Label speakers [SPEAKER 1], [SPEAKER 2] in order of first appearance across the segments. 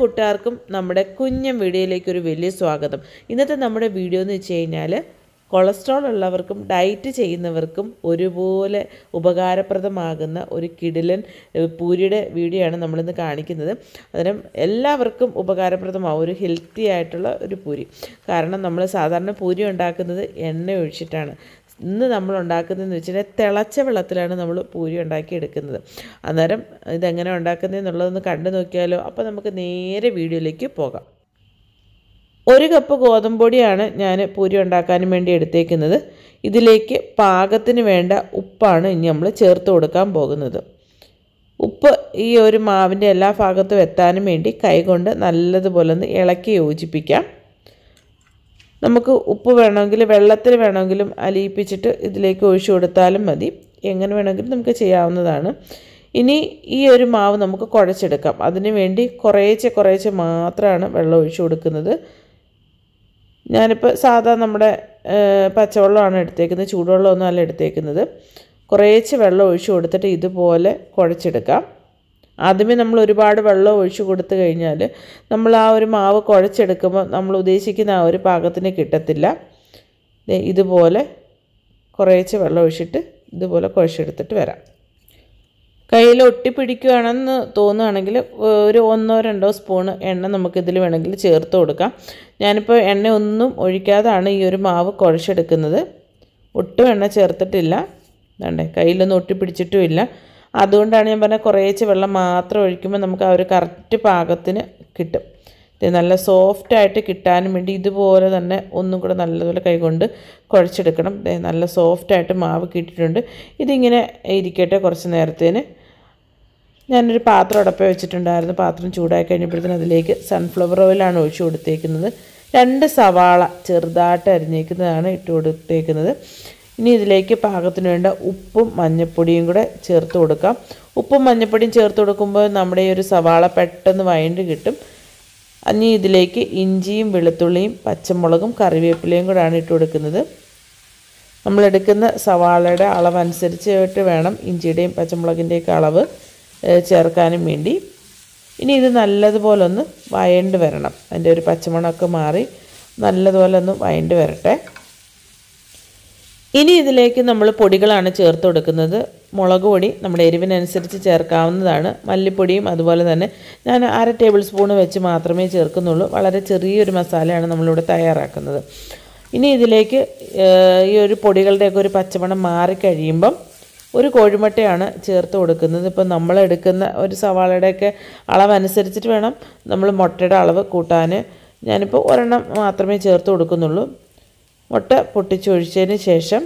[SPEAKER 1] കൂട്ടുകാർക്കും നമ്മുടെ കുഞ്ഞം വീഡിയോയിലേക്ക് ഒരു വലിയ സ്വാഗതം ഇന്നത്തെ നമ്മുടെ വീഡിയോ എന്ന് വെച്ച് കഴിഞ്ഞാൽ കൊളസ്ട്രോൾ ഉള്ളവർക്കും ഡയറ്റ് ചെയ്യുന്നവർക്കും ഒരുപോലെ ഉപകാരപ്രദമാകുന്ന ഒരു കിടിലൻ പൂരിയുടെ വീഡിയോ ആണ് നമ്മളിന്ന് കാണിക്കുന്നത് അതിനും എല്ലാവർക്കും ഉപകാരപ്രദമാകും ഒരു ഹെൽത്തി ആയിട്ടുള്ള ഒരു പൂരി കാരണം നമ്മൾ സാധാരണ പൂരി ഉണ്ടാക്കുന്നത് എണ്ണ ഒഴിച്ചിട്ടാണ് ഇന്ന് നമ്മൾ ഉണ്ടാക്കുന്നതെന്ന് വെച്ചിട്ടുണ്ടെങ്കിൽ തിളച്ച വെള്ളത്തിലാണ് നമ്മൾ പൂരി ഉണ്ടാക്കിയെടുക്കുന്നത് അന്നേരം ഇതെങ്ങനെ ഉണ്ടാക്കുന്നതെന്നുള്ളതൊന്ന് കണ്ടു നോക്കിയാലോ അപ്പോൾ നമുക്ക് നേരെ വീഡിയോയിലേക്ക് പോകാം ഒരു കപ്പ് ഗോതമ്പൊടിയാണ് ഞാൻ പൂരി ഉണ്ടാക്കാനും വേണ്ടി എടുത്തേക്കുന്നത് ഇതിലേക്ക് പാകത്തിന് വേണ്ട ഉപ്പാണ് ഇനി നമ്മൾ ചേർത്ത് കൊടുക്കാൻ പോകുന്നത് ഉപ്പ് ഈ ഒരു മാവിൻ്റെ എല്ലാ ഭാഗത്തും എത്താനും വേണ്ടി കൈകൊണ്ട് നല്ലതുപോലെ ഒന്ന് ഇളക്കി യോജിപ്പിക്കാം നമുക്ക് ഉപ്പ് വേണമെങ്കിൽ വെള്ളത്തിൽ വേണമെങ്കിലും അലിയിപ്പിച്ചിട്ട് ഇതിലേക്ക് ഒഴിച്ചു കൊടുത്താലും മതി എങ്ങനെ വേണമെങ്കിലും നമുക്ക് ചെയ്യാവുന്നതാണ് ഇനി ഈ ഒരു മാവ് നമുക്ക് കുഴച്ചെടുക്കാം അതിനു വേണ്ടി കുറേശ്ശെ കുറേശ്ശെ മാത്രമാണ് വെള്ളം ഒഴിച്ചു കൊടുക്കുന്നത് ഞാനിപ്പോൾ സാധാ നമ്മുടെ പച്ചവെള്ളമാണ് എടുത്തേക്കുന്നത് ചൂടുവെള്ളമൊന്നും അല്ല എടുത്തേക്കുന്നത് കുറേശ്ശെ വെള്ളം ഒഴിച്ചു കൊടുത്തിട്ട് ഇതുപോലെ കുഴച്ചെടുക്കാം ആദ്യമേ നമ്മൾ ഒരുപാട് വെള്ളം ഒഴിച്ചു കൊടുത്തു കഴിഞ്ഞാൽ നമ്മൾ ആ ഒരു മാവ് കുഴച്ചെടുക്കുമ്പോൾ നമ്മൾ ഉദ്ദേശിക്കുന്ന ആ ഒരു പാകത്തിന് കിട്ടത്തില്ല ഇതുപോലെ കുറേച്ച് വെള്ളം ഒഴിച്ചിട്ട് ഇതുപോലെ കുഴച്ചെടുത്തിട്ട് വരാം കയ്യിൽ ഒട്ടിപ്പിടിക്കുകയാണെന്ന് തോന്നുകയാണെങ്കിൽ ഒരു ഒന്നോ രണ്ടോ സ്പൂൺ എണ്ണ നമുക്കിതിൽ വേണമെങ്കിൽ ചേർത്ത് കൊടുക്കാം ഞാനിപ്പോൾ എണ്ണ ഒന്നും ഒഴിക്കാതാണ് ഈ ഒരു മാവ് കുഴച്ചെടുക്കുന്നത് ഒട്ടും എണ്ണ ചേർത്തിട്ടില്ല വേണ്ടേ കയ്യിലൊന്നും ഒട്ടിപ്പിടിച്ചിട്ടുമില്ല അതുകൊണ്ടാണ് ഞാൻ പറഞ്ഞാൽ കുറേച്ച് വെള്ളം മാത്രം ഒഴിക്കുമ്പോൾ നമുക്ക് ആ ഒരു കറക്റ്റ് പാകത്തിന് കിട്ടും നല്ല സോഫ്റ്റായിട്ട് കിട്ടാനും വേണ്ടി ഇതുപോലെ തന്നെ ഒന്നും കൂടെ നല്ലതുപോലെ കൈകൊണ്ട് കുഴച്ചെടുക്കണം നല്ല സോഫ്റ്റായിട്ട് മാവ് കിട്ടിയിട്ടുണ്ട് ഇതിങ്ങനെ ഇരിക്കട്ടെ കുറച്ച് നേരത്തേന് ഞാനൊരു പാത്രം അടപ്പ വെച്ചിട്ടുണ്ടായിരുന്നു പാത്രം ചൂടാക്കി കഴിഞ്ഞപ്പോഴത്തേന് അതിലേക്ക് സൺഫ്ലവർ ഓയിലാണ് ഒഴിച്ചു കൊടുത്തേക്കുന്നത് രണ്ട് സവാള ചെറുതായിട്ട് അരിഞ്ഞേക്കുന്നതാണ് ഇട്ട് കൊടുത്തേക്കുന്നത് ഇനി ഇതിലേക്ക് പാകത്തിന് വേണ്ട ഉപ്പും മഞ്ഞൾപ്പൊടിയും കൂടെ ചേർത്ത് കൊടുക്കാം ഉപ്പും മഞ്ഞൾപ്പൊടിയും ചേർത്ത് കൊടുക്കുമ്പോൾ നമ്മുടെ ഈ ഒരു സവാള പെട്ടെന്ന് വയണ്ട് കിട്ടും ഇനി ഇതിലേക്ക് ഇഞ്ചിയും വെളുത്തുള്ളിയും പച്ചമുളകും കറിവേപ്പിലയും കൂടെയാണ് ഇട്ട് കൊടുക്കുന്നത് നമ്മളെടുക്കുന്ന സവാളയുടെ അളവനുസരിച്ചിട്ട് വേണം ഇഞ്ചിയുടെയും പച്ചമുളകിൻ്റെയൊക്കെ അളവ് ചേർക്കാനും വേണ്ടി ഇനി ഇത് നല്ലതുപോലെ ഒന്ന് വയണ്ട് വരണം അതിൻ്റെ ഒരു പച്ചമുളകൊക്കെ മാറി നല്ലതുപോലെ ഒന്ന് വയണ്ട് വരട്ടെ ഇനി ഇതിലേക്ക് നമ്മൾ പൊടികളാണ് ചേർത്ത് കൊടുക്കുന്നത് മുളക് പൊടി നമ്മുടെ എരിവിനനുസരിച്ച് ചേർക്കാവുന്നതാണ് മല്ലിപ്പൊടിയും അതുപോലെ തന്നെ ഞാൻ അര ടേബിൾ സ്പൂണ് വെച്ച് മാത്രമേ ചേർക്കുന്നുള്ളൂ വളരെ ചെറിയൊരു മസാലയാണ് നമ്മളിവിടെ തയ്യാറാക്കുന്നത് ഇനി ഇതിലേക്ക് ഈ ഒരു പൊടികളുടെയൊക്കെ ഒരു പച്ചമണം മാറിക്കഴിയുമ്പം ഒരു കോഴിമുട്ടയാണ് ചേർത്ത് കൊടുക്കുന്നത് ഇപ്പം നമ്മൾ എടുക്കുന്ന ഒരു സവാളയുടെയൊക്കെ അളവനുസരിച്ചിട്ട് വേണം നമ്മൾ മുട്ടയുടെ അളവ് കൂട്ടാൻ ഞാനിപ്പോൾ ഒരെണ്ണം മാത്രമേ ചേർത്ത് കൊടുക്കുന്നുള്ളൂ മുട്ട പൊട്ടിച്ചൊഴിച്ചതിന് ശേഷം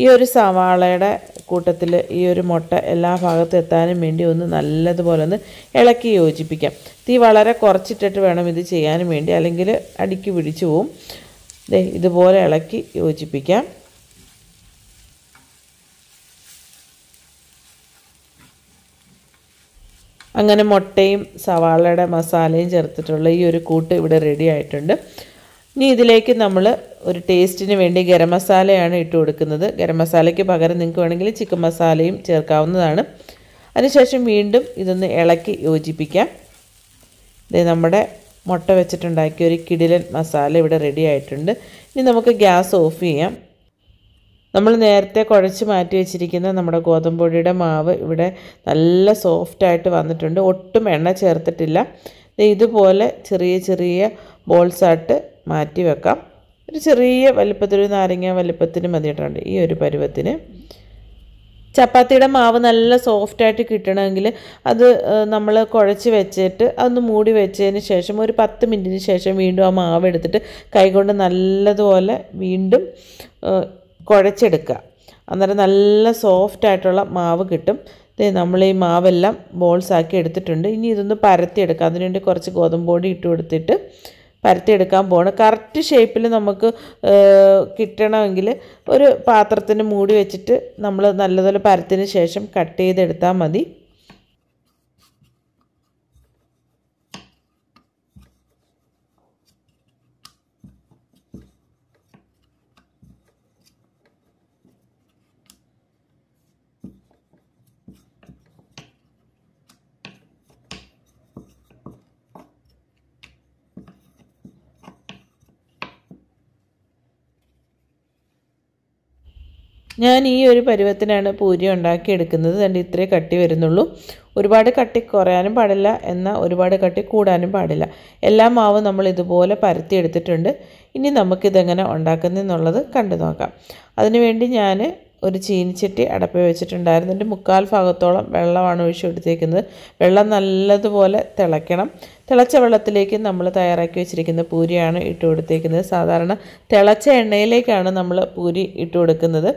[SPEAKER 1] ഈ ഒരു സവാളയുടെ കൂട്ടത്തിൽ ഈ ഒരു മുട്ട എല്ലാ ഭാഗത്തും എത്താനും വേണ്ടി ഒന്ന് നല്ലതുപോലെ ഒന്ന് ഇളക്കി യോജിപ്പിക്കാം തീ വളരെ കുറച്ചിട്ടിട്ട് വേണം ഇത് ചെയ്യാനും വേണ്ടി അല്ലെങ്കിൽ അടിക്ക് പിടിച്ചു പോവും ദേ ഇതുപോലെ ഇളക്കി യോജിപ്പിക്കാം അങ്ങനെ മുട്ടയും സവാളയുടെ മസാലയും ചേർത്തിട്ടുള്ള ഈ ഒരു കൂട്ട് ഇവിടെ റെഡി ആയിട്ടുണ്ട് ഇനി ഇതിലേക്ക് നമ്മൾ ഒരു ടേസ്റ്റിന് വേണ്ടി ഗരം മസാലയാണ് ഇട്ട് കൊടുക്കുന്നത് ഗരം മസാലയ്ക്ക് പകരം നിങ്ങൾക്ക് വേണമെങ്കിൽ ചിക്കൻ മസാലയും ചേർക്കാവുന്നതാണ് അതിനുശേഷം വീണ്ടും ഇതൊന്ന് ഇളക്കി യോജിപ്പിക്കാം ഇത് നമ്മുടെ മുട്ട വെച്ചിട്ടുണ്ടാക്കിയ ഒരു കിടിലൻ മസാല ഇവിടെ റെഡി ആയിട്ടുണ്ട് ഇനി നമുക്ക് ഗ്യാസ് ഓഫ് ചെയ്യാം നമ്മൾ നേരത്തെ കുഴച്ച് മാറ്റി വെച്ചിരിക്കുന്ന നമ്മുടെ ഗോതമ്പൊടിയുടെ മാവ് ഇവിടെ നല്ല സോഫ്റ്റായിട്ട് വന്നിട്ടുണ്ട് ഒട്ടും എണ്ണ ചേർത്തിട്ടില്ല ഇതുപോലെ ചെറിയ ചെറിയ ബോൾസായിട്ട് മാറ്റി വെക്കാം ഒരു ചെറിയ വലിപ്പത്തിൽ ഒരു നാരങ്ങ വലിപ്പത്തിന് മതിയിട്ടുണ്ട് ഈ ഒരു പരുവത്തിന് ചപ്പാത്തിയുടെ മാവ് നല്ല സോഫ്റ്റായിട്ട് കിട്ടണമെങ്കിൽ അത് നമ്മൾ കുഴച്ച് വെച്ചിട്ട് അതൊന്ന് മൂടി വെച്ചതിന് ശേഷം ഒരു പത്ത് മിനിറ്റിന് ശേഷം വീണ്ടും ആ മാവ് എടുത്തിട്ട് കൈകൊണ്ട് നല്ലതുപോലെ വീണ്ടും കുഴച്ചെടുക്കുക അന്നേരം നല്ല സോഫ്റ്റായിട്ടുള്ള മാവ് കിട്ടും നമ്മൾ ഈ മാവെല്ലാം ബോൾസാക്കി എടുത്തിട്ടുണ്ട് ഇനി ഇതൊന്ന് പരത്തിയെടുക്കുക അതിനുവേണ്ടി കുറച്ച് ഗോതമ്പ് പൊടി ഇട്ട് കൊടുത്തിട്ട് പരത്തിയെടുക്കാൻ പോകണം കറക്റ്റ് ഷേപ്പിൽ നമുക്ക് കിട്ടണമെങ്കിൽ ഒരു പാത്രത്തിന് മൂടി വെച്ചിട്ട് നമ്മൾ നല്ലതുപോലെ പരത്തിന് ശേഷം കട്ട് ചെയ്തെടുത്താൽ മതി ഞാൻ ഈ ഒരു പരുവത്തിനാണ് പൂരി ഉണ്ടാക്കിയെടുക്കുന്നത് കണ്ട് ഇത്രേ കട്ടി വരുന്നുള്ളൂ ഒരുപാട് കട്ടി കുറയാനും പാടില്ല എന്നാൽ ഒരുപാട് കട്ടി കൂടാനും പാടില്ല എല്ലാ മാവും നമ്മൾ ഇതുപോലെ പരത്തിയെടുത്തിട്ടുണ്ട് ഇനി നമുക്കിതെങ്ങനെ ഉണ്ടാക്കുന്നതെന്നുള്ളത് കണ്ടു നോക്കാം അതിനുവേണ്ടി ഞാൻ ഒരു ചീനിച്ചട്ടി അടപ്പ് വെച്ചിട്ടുണ്ടായിരുന്നു എൻ്റെ മുക്കാൽ ഭാഗത്തോളം വെള്ളമാണ് ഒഴിച്ചു കൊടുത്തേക്കുന്നത് വെള്ളം നല്ലതുപോലെ തിളയ്ക്കണം തിളച്ച വെള്ളത്തിലേക്ക് നമ്മൾ തയ്യാറാക്കി വെച്ചിരിക്കുന്ന പൂരിയാണ് ഇട്ട് കൊടുത്തേക്കുന്നത് സാധാരണ തിളച്ച എണ്ണയിലേക്കാണ് നമ്മൾ പൂരി ഇട്ട് കൊടുക്കുന്നത്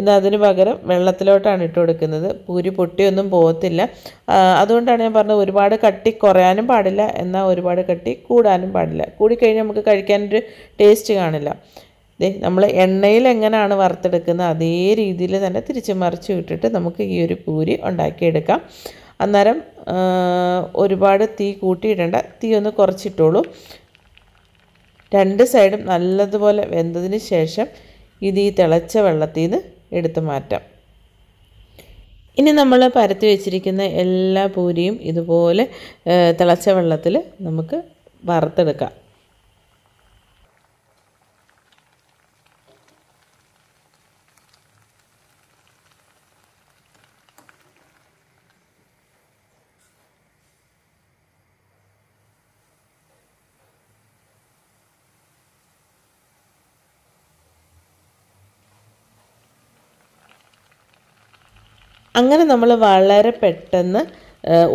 [SPEAKER 1] ഇന്ന് അതിന് പകരം വെള്ളത്തിലോട്ടാണ് ഇട്ട് കൊടുക്കുന്നത് പൂരി പൊട്ടിയൊന്നും പോകത്തില്ല അതുകൊണ്ടാണ് ഞാൻ പറഞ്ഞത് ഒരുപാട് കട്ടി കുറയാനും പാടില്ല എന്നാൽ ഒരുപാട് കട്ടി കൂടാനും പാടില്ല കൂടിക്കഴിഞ്ഞാൽ നമുക്ക് കഴിക്കാനൊരു ടേസ്റ്റ് കാണില്ല നമ്മൾ എണ്ണയിൽ എങ്ങനെയാണ് വറുത്തെടുക്കുന്നത് അതേ രീതിയിൽ തന്നെ തിരിച്ച് മറിച്ച് വിട്ടിട്ട് നമുക്ക് ഈ ഒരു പൂരി ഉണ്ടാക്കിയെടുക്കാം അന്നേരം ഒരുപാട് തീ കൂട്ടിയിടേണ്ട തീ ഒന്ന് കുറച്ചിട്ടോളൂ രണ്ട് സൈഡും നല്ലതുപോലെ വെന്തതിന് ശേഷം ഇത് ഈ തിളച്ച വെള്ളത്തിൽ നിന്ന് എടുത്തു മാറ്റാം ഇനി നമ്മൾ പരത്തി വെച്ചിരിക്കുന്ന എല്ലാ പൂരിയും ഇതുപോലെ തിളച്ച വെള്ളത്തിൽ നമുക്ക് വറുത്തെടുക്കാം അങ്ങനെ നമ്മൾ വളരെ പെട്ടെന്ന്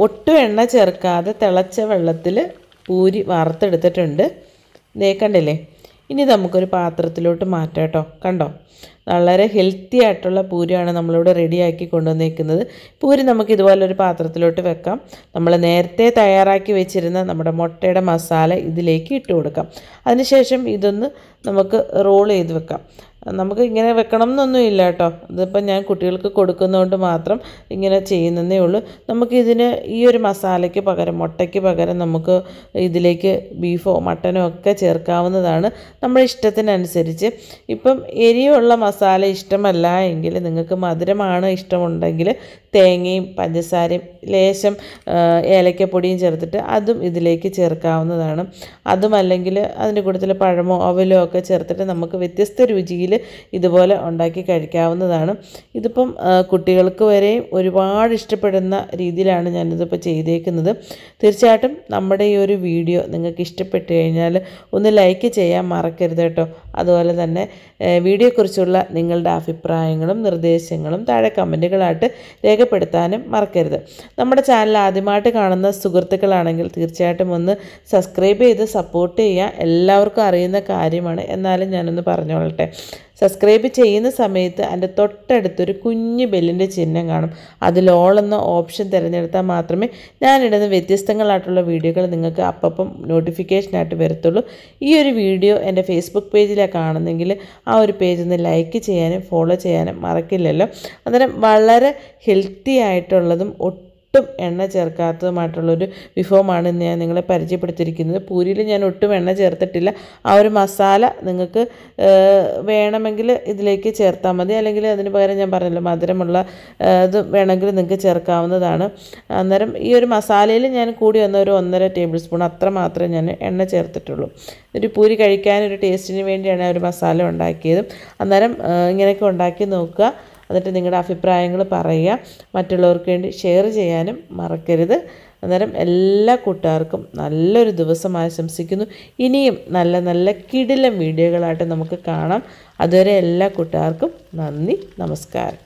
[SPEAKER 1] ഒട്ടും എണ്ണ ചേർക്കാതെ തിളച്ച വെള്ളത്തിൽ പൂരി വാർത്തെടുത്തിട്ടുണ്ട് ദേ ഇനി നമുക്കൊരു പാത്രത്തിലോട്ട് മാറ്റാം കേട്ടോ കണ്ടോ വളരെ ഹെൽത്തി ആയിട്ടുള്ള പൂരിയാണ് നമ്മളിവിടെ റെഡിയാക്കി കൊണ്ടുവന്നേക്കുന്നത് പൂരി നമുക്ക് ഇതുപോലെ ഒരു പാത്രത്തിലോട്ട് വെക്കാം നമ്മൾ നേരത്തെ തയ്യാറാക്കി വെച്ചിരുന്ന നമ്മുടെ മുട്ടയുടെ മസാല ഇതിലേക്ക് ഇട്ട് കൊടുക്കാം അതിനുശേഷം ഇതൊന്ന് നമുക്ക് റോൾ ചെയ്ത് വെക്കാം നമുക്ക് ഇങ്ങനെ വെക്കണം എന്നൊന്നുമില്ല കേട്ടോ ഇതിപ്പോൾ ഞാൻ കുട്ടികൾക്ക് കൊടുക്കുന്നതുകൊണ്ട് മാത്രം ഇങ്ങനെ ചെയ്യുന്നതേ ഉള്ളൂ നമുക്കിതിന് ഈ ഒരു മസാലയ്ക്ക് പകരം മുട്ടയ്ക്ക് പകരം നമുക്ക് ഇതിലേക്ക് ബീഫോ മട്ടനോ ഒക്കെ ചേർക്കാവുന്നതാണ് നമ്മുടെ ഇഷ്ടത്തിനനുസരിച്ച് ഇപ്പം എരിയുള്ള മസാല ഇഷ്ടമല്ല എങ്കിൽ നിങ്ങൾക്ക് മധുരമാണ് ഇഷ്ടമുണ്ടെങ്കിൽ തേങ്ങയും പഞ്ചസാരയും ലേശം ഏലക്കപ്പൊടിയും ചേർത്തിട്ട് അതും ഇതിലേക്ക് ചേർക്കാവുന്നതാണ് അതും അല്ലെങ്കിൽ അതിൻ്റെ കൂട്ടത്തിൽ പഴമോ അവലോ ഒക്കെ ചേർത്തിട്ട് നമുക്ക് വ്യത്യസ്ത രുചിയിൽ ഇതുപോലെ ഉണ്ടാക്കി കഴിക്കാവുന്നതാണ് ഇതിപ്പം കുട്ടികൾക്ക് വരെയും ഒരുപാട് ഇഷ്ടപ്പെടുന്ന രീതിയിലാണ് ഞാനിതിപ്പോൾ ചെയ്തേക്കുന്നത് തീർച്ചയായിട്ടും നമ്മുടെ ഈ ഒരു വീഡിയോ നിങ്ങൾക്ക് ഇഷ്ടപ്പെട്ടു കഴിഞ്ഞാൽ ഒന്ന് ലൈക്ക് ചെയ്യാൻ മറക്കരുത് കേട്ടോ അതുപോലെ തന്നെ വീഡിയോയെക്കുറിച്ചുള്ള നിങ്ങളുടെ അഭിപ്രായങ്ങളും നിർദ്ദേശങ്ങളും താഴെ കമൻറ്റുകളായിട്ട് രേഖ ഉപയോഗപ്പെടുത്താനും മറക്കരുത് നമ്മുടെ ചാനൽ ആദ്യമായിട്ട് കാണുന്ന സുഹൃത്തുക്കളാണെങ്കിൽ തീർച്ചയായിട്ടും ഒന്ന് സബ്സ്ക്രൈബ് ചെയ്ത് സപ്പോർട്ട് ചെയ്യുക എല്ലാവർക്കും അറിയുന്ന കാര്യമാണ് എന്നാലും ഞാനൊന്ന് പറഞ്ഞോളട്ടെ സബ്സ്ക്രൈബ് ചെയ്യുന്ന സമയത്ത് അതിൻ്റെ തൊട്ടടുത്തൊരു കുഞ്ഞ് ബെല്ലിൻ്റെ ചിഹ്നം കാണും അതിൽ ഓൾ എന്ന ഓപ്ഷൻ തിരഞ്ഞെടുത്താൽ മാത്രമേ ഞാനിടുന്ന വ്യത്യസ്തങ്ങളായിട്ടുള്ള വീഡിയോകൾ നിങ്ങൾക്ക് അപ്പം നോട്ടിഫിക്കേഷനായിട്ട് വരത്തുള്ളൂ ഈ ഒരു വീഡിയോ എൻ്റെ ഫേസ്ബുക്ക് പേജിലാണ് കാണുന്നെങ്കിൽ ആ ഒരു പേജ് ഒന്ന് ലൈക്ക് ചെയ്യാനും ഫോളോ ചെയ്യാനും മറക്കില്ലല്ലോ അന്നേരം വളരെ ഹെൽത്തി ആയിട്ടുള്ളതും ഒട്ടും ഒട്ടും എണ്ണ ചേർക്കാത്തതുമായിട്ടുള്ളൊരു വിഭവമാണ് ഇന്ന് ഞാൻ നിങ്ങളെ പരിചയപ്പെടുത്തിയിരിക്കുന്നത് പൂരിയിൽ ഞാൻ ഒട്ടും എണ്ണ ചേർത്തിട്ടില്ല ആ ഒരു മസാല നിങ്ങൾക്ക് വേണമെങ്കിൽ ഇതിലേക്ക് ചേർത്താൽ മതി അല്ലെങ്കിൽ അതിന് പകരം ഞാൻ പറഞ്ഞല്ലോ മധുരമുള്ള ഇത് വേണമെങ്കിൽ നിങ്ങൾക്ക് ചേർക്കാവുന്നതാണ് അന്നേരം ഈ ഒരു മസാലയിൽ ഞാൻ കൂടി വന്ന ഒരു ഒന്നര ടേബിൾ സ്പൂൺ അത്ര മാത്രമേ ഞാൻ എണ്ണ ചേർത്തിട്ടുള്ളൂ ഒരു പൂരി കഴിക്കാനൊരു ടേസ്റ്റിന് വേണ്ടിയാണ് ഒരു മസാല ഉണ്ടാക്കിയത് അന്നേരം ഇങ്ങനെയൊക്കെ ഉണ്ടാക്കി നോക്കുക എന്നിട്ട് നിങ്ങളുടെ അഭിപ്രായങ്ങൾ പറയുക മറ്റുള്ളവർക്ക് വേണ്ടി ഷെയർ ചെയ്യാനും മറക്കരുത് അന്നേരം എല്ലാ കൂട്ടുകാർക്കും നല്ലൊരു ദിവസം ആശംസിക്കുന്നു ഇനിയും നല്ല നല്ല കിടിലം വീഡിയോകളായിട്ട് നമുക്ക് കാണാം അതുവരെ എല്ലാ കൂട്ടുകാർക്കും നന്ദി നമസ്കാരം